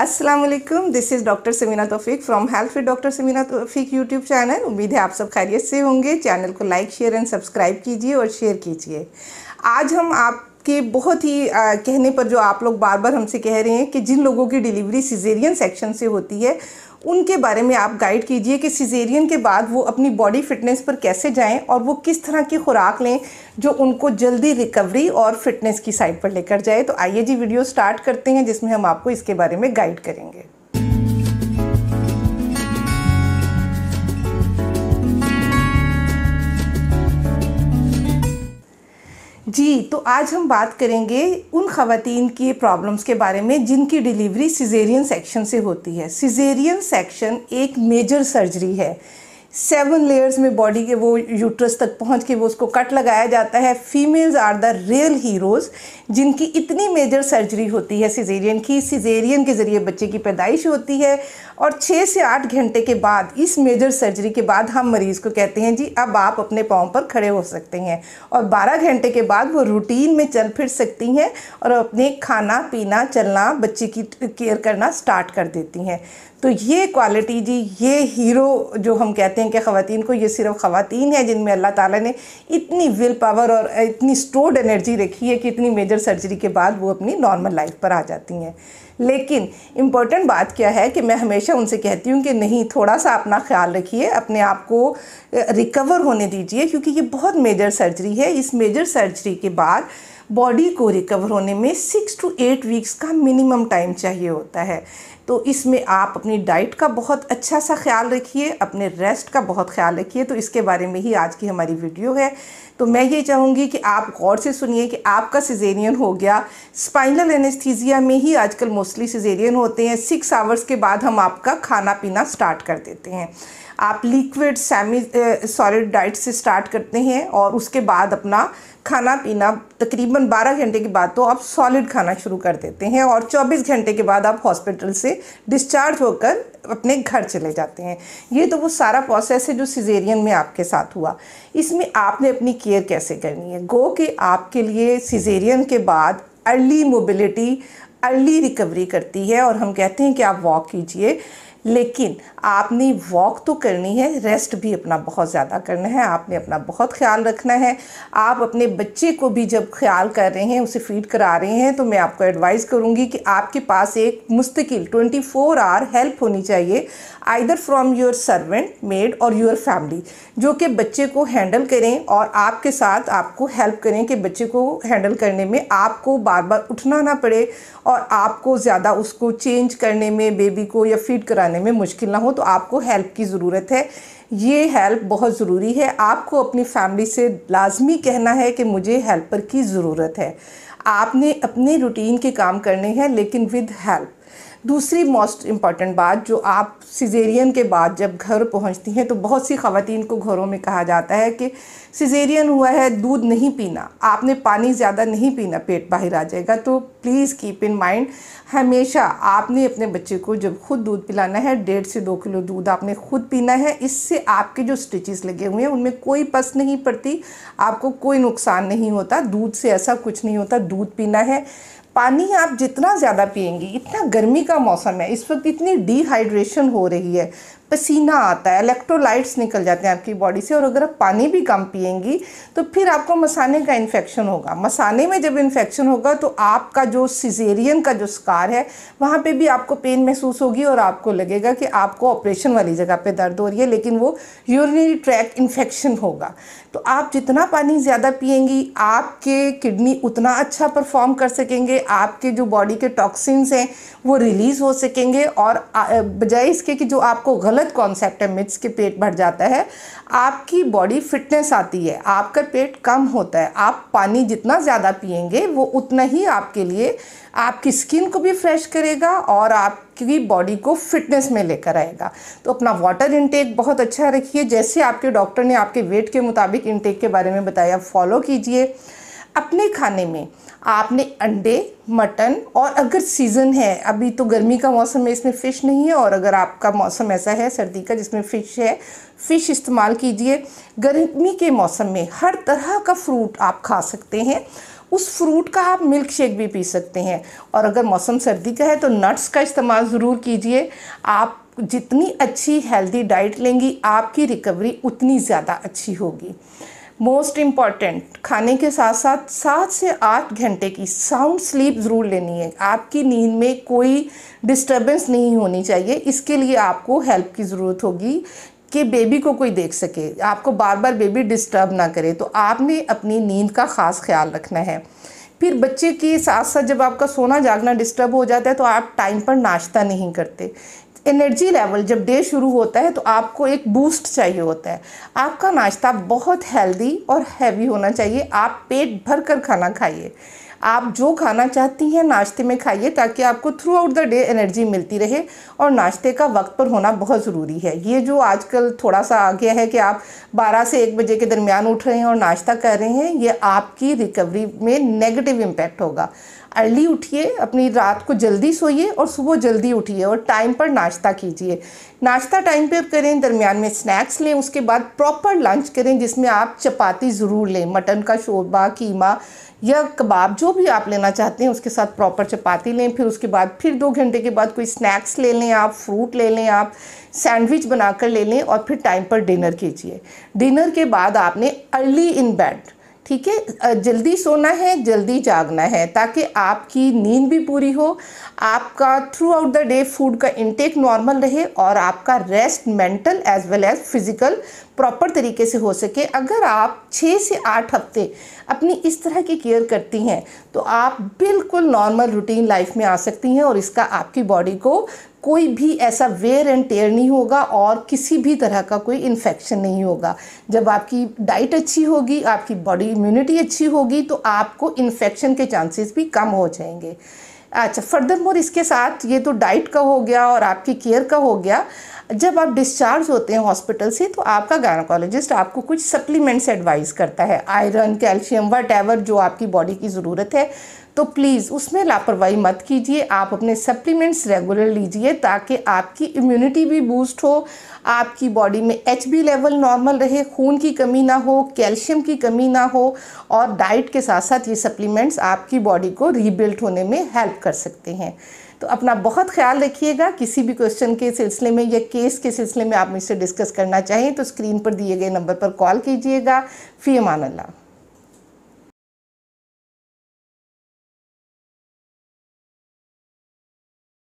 Aslam this is doctor Samina Taufeeq from health with doctor Samina Taufeeq YouTube channel उम्मीद है आप सब खैरियत से होंगे चैनल को लाइक शेयर एंड सब्सक्राइब कीजिए और शेयर कीजिए आज हम आप कि बहुत ही आ, कहने पर जो आप लोग बार बार हमसे कह रहे हैं कि जिन लोगों की डिलीवरी सिजेरियन सेक्शन से होती है उनके बारे में आप गाइड कीजिए कि सिजेरियन के बाद वो अपनी बॉडी फिटनेस पर कैसे जाएं और वो किस तरह की खुराक लें जो उनको जल्दी रिकवरी और फिटनेस की साइड पर लेकर जाए तो आइए जी वीडियो स्टार्ट करते हैं जिसमें हम आपको इसके बारे में गाइड करेंगे जी तो आज हम बात करेंगे उन खातन की प्रॉब्लम्स के बारे में जिनकी डिलीवरी सिजेरियन सेक्शन से होती है सिजेरियन सेक्शन एक मेजर सर्जरी है सेवन लेयर्स में बॉडी के वो यूट्रस तक पहुंच के वो उसको कट लगाया जाता है females are the real heroes जिनकी इतनी मेजर सर्जरी होती है सिजेरियन की सिजेरियन के ज़रिए बच्चे की पैदाइश होती है और छः से आठ घंटे के बाद इस मेजर सर्जरी के बाद हम मरीज़ को कहते हैं जी अब आप अपने पाँव पर खड़े हो सकते हैं और बारह घंटे के बाद वो रूटीन में चल फिर सकती हैं और अपने खाना पीना चलना बच्चे की केयर करना स्टार्ट कर देती हैं तो ये क्वालिटी जी ये हीरो जो हम कहते हैं हैं कि ख़वान को ये सिर्फ ख़वान हैं जिनमें अल्लाह ताला ने इतनी विल पावर और इतनी स्टोर्ड एनर्जी रखी है कि इतनी मेजर सर्जरी के बाद वो अपनी नॉर्मल लाइफ पर आ जाती हैं लेकिन इम्पॉर्टेंट बात क्या है कि मैं हमेशा उनसे कहती हूँ कि नहीं थोड़ा सा अपना ख्याल रखिए अपने आप को रिकवर होने दीजिए क्योंकि ये बहुत मेजर सर्जरी है इस मेजर सर्जरी के बाद बॉडी को रिकवर होने में सिक्स टू एट वीक्स का मिनिमम टाइम चाहिए होता है तो इसमें आप अपनी डाइट का बहुत अच्छा सा ख्याल रखिए अपने रेस्ट का बहुत ख्याल रखिए तो इसके बारे में ही आज की हमारी वीडियो है तो मैं ये चाहूँगी कि आप गौर से सुनिए कि आपका सिजेरियन हो गया स्पाइनल एनेस्थीजिया में ही आजकल मोस्टली सिजेरियन होते हैं सिक्स आवर्स के बाद हम आपका खाना पीना स्टार्ट कर देते हैं आप लिक्विड सेमी सॉलिड डाइट से स्टार्ट करते हैं और उसके बाद अपना खाना पीना तकरीबन 12 घंटे के बाद तो आप सॉलिड खाना शुरू कर देते हैं और 24 घंटे के बाद आप हॉस्पिटल से डिस्चार्ज होकर अपने घर चले जाते हैं ये तो वो सारा प्रोसेस है जो सिजेरियन में आपके साथ हुआ इसमें आपने अपनी केयर कैसे करनी है गो कि आपके लिए सिजेरियन के बाद अर्ली मोबिलिटी अर्ली रिकवरी करती है और हम कहते हैं कि आप वॉक कीजिए लेकिन आपने वॉक तो करनी है रेस्ट भी अपना बहुत ज़्यादा करना है आपने अपना बहुत ख्याल रखना है आप अपने बच्चे को भी जब ख्याल कर रहे हैं उसे फीड करा रहे हैं तो मैं आपको एडवाइस करूँगी कि आपके पास एक मुस्तकिल 24 आवर हेल्प होनी चाहिए either from your servant maid और योर फैमिली जो कि बच्चे को हैंडल करें और आपके साथ आपको हेल्प करें कि बच्चे को हैंडल करने में आपको बार बार उठना ना पड़े और आपको ज़्यादा उसको चेंज करने में बेबी को या फीड कराने में मुश्किल ना हो तो आपको हेल्प की ज़रूरत है ये हेल्प बहुत ज़रूरी है आपको अपनी फैमिली से लाजमी कहना है कि मुझे हेल्पर की ज़रूरत है आपने अपने रूटीन के काम करने हैं लेकिन विद हेल्प दूसरी मोस्ट इम्पॉर्टेंट बात जो आप सिजेरियन के बाद जब घर पहुंचती हैं तो बहुत सी खातन को घरों में कहा जाता है कि सिजेरियन हुआ है दूध नहीं पीना आपने पानी ज़्यादा नहीं पीना पेट बाहर आ जाएगा तो प्लीज़ कीप इन माइंड हमेशा आपने अपने बच्चे को जब खुद दूध पिलाना है डेढ़ से दो किलो दूध आपने खुद पीना है इससे आपके जो स्टिचेस लगे हुए हैं उनमें कोई पस नहीं पड़ती आपको कोई नुकसान नहीं होता दूध से ऐसा कुछ नहीं होता दूध पीना है पानी आप जितना ज़्यादा पियेंगी इतना गर्मी का मौसम है इस वक्त इतनी डिहाइड्रेशन हो रही है पसीना आता है इलेक्ट्रोलाइट्स निकल जाते हैं आपकी बॉडी से और अगर आप पानी भी कम पियेंगी तो फिर आपको मसाने का इन्फेक्शन होगा मसाने में जब इन्फेक्शन होगा तो आपका जो सिजेरियन का जो स्कार है वहाँ पे भी आपको पेन महसूस होगी और आपको लगेगा कि आपको ऑपरेशन वाली जगह पे दर्द हो रही है लेकिन वो यूरिनरी ट्रैक इन्फेक्शन होगा तो आप जितना पानी ज़्यादा पियेंगी आपके किडनी उतना अच्छा परफॉर्म कर सकेंगे आपके जो बॉडी के टॉक्सिन्स हैं वो रिलीज़ हो सकेंगे और बजाय इसके कि जो आपको गलत गलत कॉन्सेप्ट है मिथ्स के पेट भर जाता है आपकी बॉडी फिटनेस आती है आपका पेट कम होता है आप पानी जितना ज़्यादा पियेंगे वो उतना ही आपके लिए आपकी स्किन को भी फ्रेश करेगा और आपकी बॉडी को फिटनेस में लेकर आएगा तो अपना वाटर इंटेक बहुत अच्छा रखिए जैसे आपके डॉक्टर ने आपके वेट के मुताबिक इंटेक के बारे में बताया फॉलो कीजिए अपने खाने में आपने अंडे मटन और अगर सीज़न है अभी तो गर्मी का मौसम है इसमें फ़िश नहीं है और अगर आपका मौसम ऐसा है सर्दी का जिसमें फ़िश है फ़िश इस्तेमाल कीजिए गर्मी के मौसम में हर तरह का फ्रूट आप खा सकते हैं उस फ्रूट का आप मिल्क शेक भी पी सकते हैं और अगर मौसम सर्दी का है तो नट्स का इस्तेमाल ज़रूर कीजिए आप जितनी अच्छी हेल्दी डाइट लेंगी आपकी रिकवरी उतनी ज़्यादा अच्छी होगी मोस्ट इम्पॉर्टेंट खाने के साथ साथ सात से आठ घंटे की साउंड स्लीप ज़रूर लेनी है आपकी नींद में कोई डिस्टरबेंस नहीं होनी चाहिए इसके लिए आपको हेल्प की ज़रूरत होगी कि बेबी को कोई देख सके आपको बार बार बेबी डिस्टर्ब ना करे तो आपने अपनी नींद का ख़ास ख्याल रखना है फिर बच्चे के साथ साथ जब आपका सोना जागना डिस्टर्ब हो जाता है तो आप टाइम पर नाश्ता नहीं करते एनर्जी लेवल जब डे शुरू होता है तो आपको एक बूस्ट चाहिए होता है आपका नाश्ता बहुत हेल्दी और हैवी होना चाहिए आप पेट भर कर खाना खाइए आप जो खाना चाहती हैं नाश्ते में खाइए ताकि आपको throughout the day energy मिलती रहे और नाश्ते का वक्त पर होना बहुत ज़रूरी है ये जो आजकल थोड़ा सा आ गया है कि आप 12 से 1 बजे के दरमियान उठ रहे हैं और नाश्ता कर रहे हैं ये आपकी रिकवरी में नेगेटिव इम्पैक्ट होगा अर्ली उठिए अपनी रात को जल्दी सोइए और सुबह जल्दी उठिए और टाइम पर नाश्ता कीजिए नाश्ता टाइम पर करें दरमियान में स्नैक्स लें उसके बाद प्रॉपर लंच करें जिसमें आप चपाती ज़रूर लें मटन का शोरबा कीमा या कबाब जो भी आप लेना चाहते हैं उसके साथ प्रॉपर चपाती लें फिर उसके बाद फिर दो घंटे के बाद कोई स्नैक्स ले लें आप फ्रूट ले लें आप सैंडविच बनाकर ले लें और फिर टाइम पर डिनर कीजिए डिनर के बाद आपने अर्ली इन बेड ठीक है जल्दी सोना है जल्दी जागना है ताकि आपकी नींद भी पूरी हो आपका throughout the day food का इंटेक नॉर्मल रहे और आपका rest mental as well as physical proper तरीके से हो सके अगर आप छः से आठ हफ्ते अपनी इस तरह की केयर करती हैं तो आप बिल्कुल नॉर्मल रूटीन लाइफ में आ सकती हैं और इसका आपकी बॉडी को कोई भी ऐसा वेयर एंड टेयर नहीं होगा और किसी भी तरह का कोई इन्फेक्शन नहीं होगा जब आपकी डाइट अच्छी होगी आपकी बॉडी इम्यूनिटी अच्छी होगी तो आपको इन्फेक्शन के चांसेस भी कम हो जाएंगे अच्छा फर्दर मोर इसके साथ ये तो डाइट का हो गया और आपकी केयर का हो गया जब आप डिस्चार्ज होते हैं हॉस्पिटल से तो आपका गायनोकोलॉजिस्ट आपको कुछ सप्लीमेंट्स एडवाइस करता है आयरन कैल्शियम वट एवर जो आपकी बॉडी की ज़रूरत है तो प्लीज़ उसमें लापरवाही मत कीजिए आप अपने सप्लीमेंट्स रेगुलर लीजिए ताकि आपकी इम्यूनिटी भी बूस्ट हो आपकी बॉडी में एच लेवल नॉर्मल रहे खून की कमी ना हो कैल्शियम की कमी ना हो और डाइट के साथ साथ ये सप्लीमेंट्स आपकी बॉडी को रीबिल्ट होने में हेल्प कर सकते हैं तो अपना बहुत ख्याल रखिएगा किसी भी क्वेश्चन के सिलसिले में या केस के सिलसिले में आप मुझसे डिस्कस करना चाहें तो स्क्रीन पर दिए गए नंबर पर कॉल कीजिएगा फ़ी अमान अल्लाह